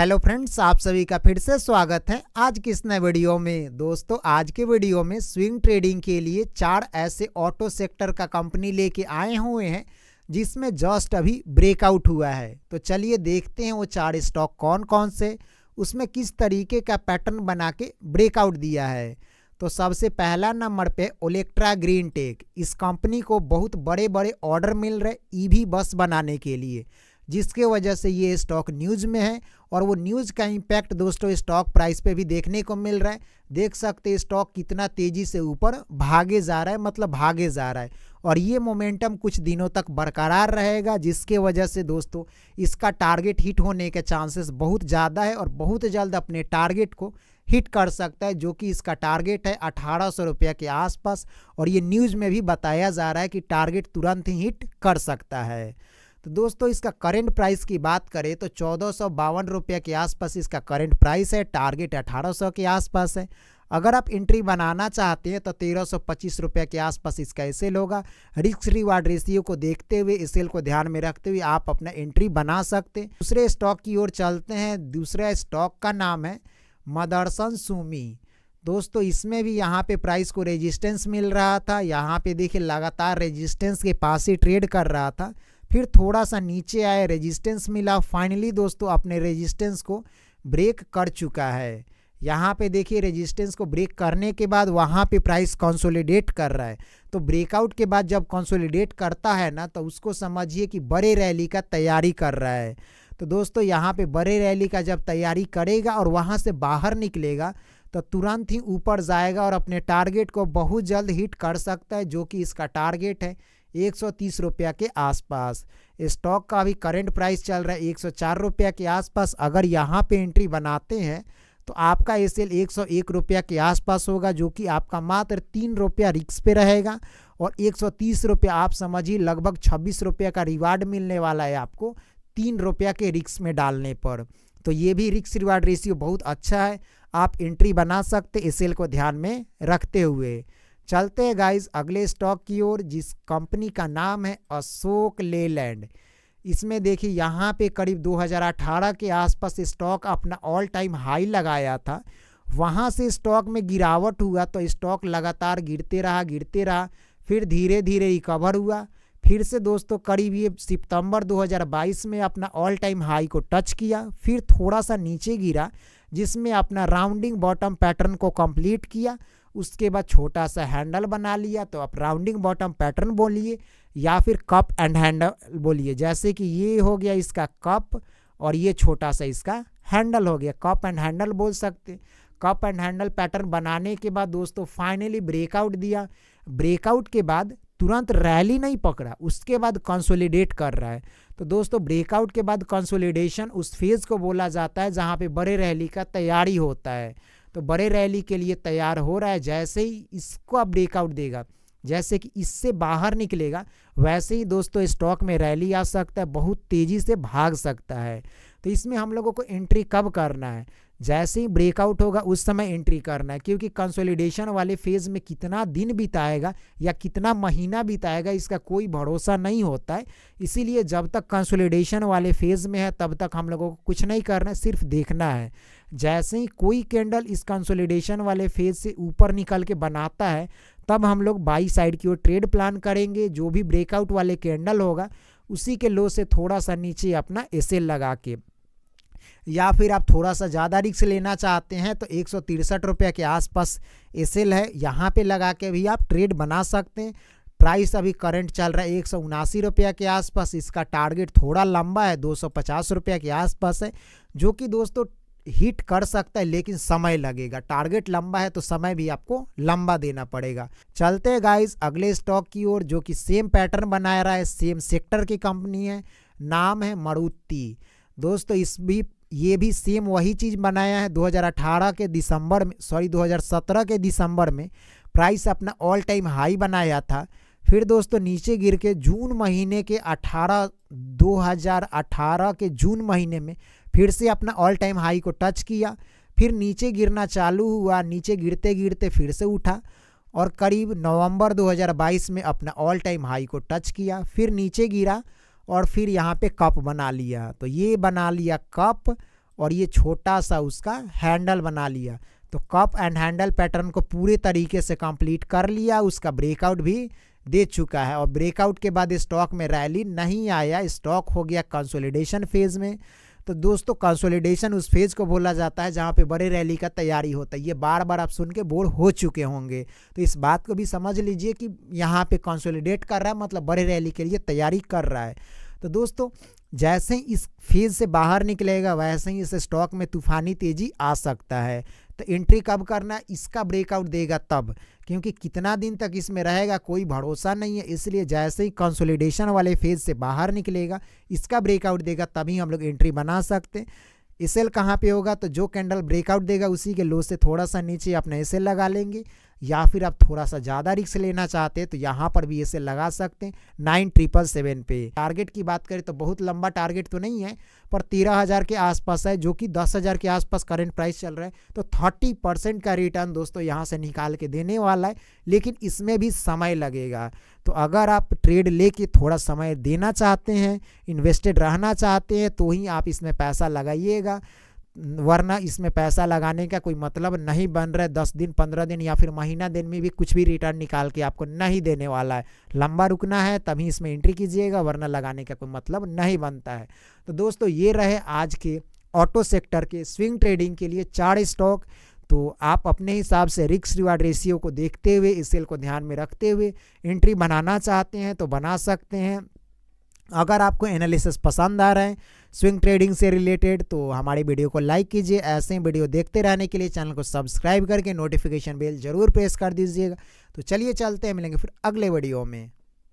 hello friends आप सभी का फिर से स्वागत है आज किस नए वीडियो में दोस्तों आज के वीडियो में स्विंग ट्रेडिंग के लिए चार ऐसे ऑटो सेक्टर का कंपनी लेके आए हुए हैं जिसमें जस्ट अभी ब्रेकआउट हुआ है तो चलिए देखते हैं वो चार स्टॉक कौन कौन से उसमें किस तरीके का पैटर्न बना के ब्रेकआउट दिया है तो सबसे पहला नंबर पर ओलेक्ट्रा ग्रीन टेक इस कंपनी को बहुत बड़े बड़े ऑर्डर मिल रहे ई e बस बनाने के लिए जिसके वजह से ये स्टॉक न्यूज़ में है और वो न्यूज़ का इम्पैक्ट दोस्तों स्टॉक प्राइस पे भी देखने को मिल रहा है देख सकते हैं स्टॉक कितना तेज़ी से ऊपर भागे जा रहा है मतलब भागे जा रहा है और ये मोमेंटम कुछ दिनों तक बरकरार रहेगा जिसके वजह से दोस्तों इसका टारगेट हिट होने के चांसेस बहुत ज़्यादा है और बहुत जल्द अपने टारगेट को हिट कर सकता है जो कि इसका टारगेट है अठारह सौ रुपये के आसपास और ये न्यूज़ में भी बताया जा रहा है कि टारगेट तुरंत ही हिट कर सकता है तो दोस्तों इसका करेंट प्राइस की बात करें तो चौदह सौ बावन रुपये के आसपास इसका करेंट प्राइस है टारगेट अठारह सौ के आसपास है अगर आप एंट्री बनाना चाहते हैं तो तेरह सौ पच्चीस रुपये के आसपास इसका एसेल होगा रिक्स रिवार्ड रेशियो को देखते हुए एसेल को ध्यान में रखते हुए आप अपना एंट्री बना सकते दूसरे स्टॉक की ओर चलते हैं दूसरा स्टॉक का नाम है मदरसन सूमी दोस्तों इसमें भी यहाँ पे प्राइस को रेजिस्टेंस मिल रहा था यहाँ पे देखिए लगातार रेजिस्टेंस के पास ही ट्रेड कर रहा था फिर थोड़ा सा नीचे आए रेजिस्टेंस मिला फाइनली दोस्तों अपने रेजिस्टेंस को ब्रेक कर चुका है यहाँ पे देखिए रेजिस्टेंस को ब्रेक करने के बाद वहाँ पे प्राइस कंसोलिडेट कर रहा है तो ब्रेकआउट के बाद जब कंसोलिडेट करता है ना तो उसको समझिए कि बड़े रैली का तैयारी कर रहा है तो दोस्तों यहाँ पे बड़े रैली का जब तैयारी करेगा और वहाँ से बाहर निकलेगा तो तुरंत ही ऊपर जाएगा और अपने टारगेट को बहुत जल्द हिट कर सकता है जो कि इसका टारगेट है 130 रुपया के आसपास स्टॉक का अभी करेंट प्राइस चल रहा है 104 रुपया के आसपास अगर यहाँ पे एंट्री बनाते हैं तो आपका एस एल एक सौ एक रुपया के आसपास होगा जो कि आपका मात्र तीन रुपया रिक्स पे रहेगा और एक सौ तीस रुपया आप समझिए लगभग छब्बीस रुपया का रिवार्ड मिलने वाला है आपको तीन रुपया के रिक्स में डालने पर तो ये भी रिक्स रिवार्ड रेशियो बहुत अच्छा है आप एंट्री बना सकते एस को ध्यान में रखते हुए चलते हैं गाइज अगले स्टॉक की ओर जिस कंपनी का नाम है अशोक लेलैंड इसमें देखिए यहाँ पे करीब 2018 के आसपास स्टॉक अपना ऑल टाइम हाई लगाया था वहाँ से स्टॉक में गिरावट हुआ तो स्टॉक लगातार गिरते रहा गिरते रहा फिर धीरे धीरे रिकवर हुआ फिर से दोस्तों करीब ये सितंबर 2022 में अपना ऑल टाइम हाई को टच किया फिर थोड़ा सा नीचे गिरा जिसमें अपना राउंडिंग बॉटम पैटर्न को कंप्लीट किया उसके बाद छोटा सा हैंडल बना लिया तो आप राउंडिंग बॉटम पैटर्न बोलिए या फिर कप एंड हैंडल बोलिए जैसे कि ये हो गया इसका कप और ये छोटा सा इसका हैंडल हो गया कप एंड हैंडल बोल सकते कप एंड हैंडल पैटर्न बनाने के बाद दोस्तों फाइनली ब्रेकआउट दिया ब्रेकआउट के बाद तुरंत रैली नहीं पकड़ा उसके बाद कंसोलिडेट कर रहा है तो दोस्तों ब्रेकआउट के बाद कंसोलिडेशन उस फेज़ को बोला जाता है जहाँ पे बड़े रैली का तैयारी होता है तो बड़े रैली के लिए तैयार हो रहा है जैसे ही इसका ब्रेकआउट देगा जैसे कि इससे बाहर निकलेगा वैसे ही दोस्तों स्टॉक में रैली आ सकता है बहुत तेज़ी से भाग सकता है तो इसमें हम लोगों को एंट्री कब करना है जैसे ही ब्रेकआउट होगा उस समय एंट्री करना है क्योंकि कंसोलिडेशन वाले फेज में कितना दिन बिताएगा या कितना महीना बिताएगा इसका कोई भरोसा नहीं होता है इसीलिए जब तक कंसोलिडेशन वाले फेज में है तब तक हम लोगों को कुछ नहीं करना है सिर्फ देखना है जैसे ही कोई कैंडल इस कंसोलिडेशन वाले फेज से ऊपर निकल के बनाता है तब हम लोग बाई साइड की ओर ट्रेड प्लान करेंगे जो भी ब्रेकआउट वाले कैंडल होगा उसी के लो से थोड़ा सा नीचे अपना एसेल लगा के या फिर आप थोड़ा सा ज़्यादा रिक्स लेना चाहते हैं तो एक सौ के आसपास एस है यहाँ पे लगा के भी आप ट्रेड बना सकते हैं प्राइस अभी करंट चल रहा है एक सौ रुपया के आसपास इसका टारगेट थोड़ा लंबा है दो सौ पचास रुपया के आसपास है जो कि दोस्तों हिट कर सकता है लेकिन समय लगेगा टारगेट लंबा है तो समय भी आपको लंबा देना पड़ेगा चलते गाइस अगले स्टॉक की ओर जो कि सेम पैटर्न बनाया रहा है सेम सेक्टर की कंपनी है नाम है मारुति दोस्तों इस भी ये भी सेम वही चीज़ बनाया है 2018 के दिसंबर में सॉरी 2017 के दिसंबर में प्राइस अपना ऑल टाइम हाई बनाया था फिर दोस्तों नीचे गिर के जून महीने के 18 2018 के जून महीने में फिर से अपना ऑल टाइम हाई को टच किया फिर नीचे गिरना चालू हुआ नीचे गिरते गिरते फिर से उठा और करीब नवंबर 2022 में अपना ऑल टाइम हाई को टच किया फिर नीचे गिरा और फिर यहाँ पे कप बना लिया तो ये बना लिया कप और ये छोटा सा उसका हैंडल बना लिया तो कप एंड हैंडल पैटर्न को पूरे तरीके से कंप्लीट कर लिया उसका ब्रेकआउट भी दे चुका है और ब्रेकआउट के बाद स्टॉक में रैली नहीं आया स्टॉक हो गया कंसोलिडेशन फेज़ में तो दोस्तों कंसोलिडेशन उस फेज़ को बोला जाता है जहाँ पे बड़े रैली का तैयारी होता है ये बार बार आप सुन के बोर हो चुके होंगे तो इस बात को भी समझ लीजिए कि यहाँ पे कंसोलिडेट कर रहा है मतलब बड़े रैली के लिए तैयारी कर रहा है तो दोस्तों जैसे ही इस फेज से बाहर निकलेगा वैसे ही इस स्टॉक में तूफानी तेजी आ सकता है तो एंट्री कब करना इसका ब्रेकआउट देगा तब क्योंकि कितना दिन तक इसमें रहेगा कोई भरोसा नहीं है इसलिए जैसे ही कंसोलिडेशन वाले फेज से बाहर निकलेगा इसका ब्रेकआउट देगा तभी हम लोग एंट्री बना सकते हैं एस एल कहाँ पर होगा तो जो कैंडल ब्रेकआउट देगा उसी के लो से थोड़ा सा नीचे अपना एस लगा लेंगे या फिर आप थोड़ा सा ज़्यादा रिक्स लेना चाहते हैं तो यहाँ पर भी इसे लगा सकते हैं नाइन ट्रिपल सेवन पे टारगेट की बात करें तो बहुत लंबा टारगेट तो नहीं है पर तेरह हज़ार के आसपास है जो कि दस हज़ार के आसपास करंट प्राइस चल रहा है तो थर्टी परसेंट का रिटर्न दोस्तों यहाँ से निकाल के देने वाला है लेकिन इसमें भी समय लगेगा तो अगर आप ट्रेड लेके थोड़ा समय देना चाहते हैं इन्वेस्टेड रहना चाहते हैं तो ही आप इसमें पैसा लगाइएगा वरना इसमें पैसा लगाने का कोई मतलब नहीं बन रहा है दस दिन पंद्रह दिन या फिर महीना दिन में भी कुछ भी रिटर्न निकाल के आपको नहीं देने वाला है लंबा रुकना है तभी इसमें एंट्री कीजिएगा वरना लगाने का कोई मतलब नहीं बनता है तो दोस्तों ये रहे आज के ऑटो सेक्टर के स्विंग ट्रेडिंग के लिए चार स्टॉक तो आप अपने हिसाब से रिक्स रिवार्ड रेशियो को देखते हुए इस सेल को ध्यान में रखते हुए एंट्री बनाना चाहते हैं तो बना सकते हैं अगर आपको एनालिसिस पसंद आ रहा है स्विंग ट्रेडिंग से रिलेटेड तो हमारी वीडियो को लाइक कीजिए ऐसे ही वीडियो देखते रहने के लिए चैनल को सब्सक्राइब करके नोटिफिकेशन बेल जरूर प्रेस कर दीजिएगा तो चलिए चलते हैं मिलेंगे फिर अगले वीडियो में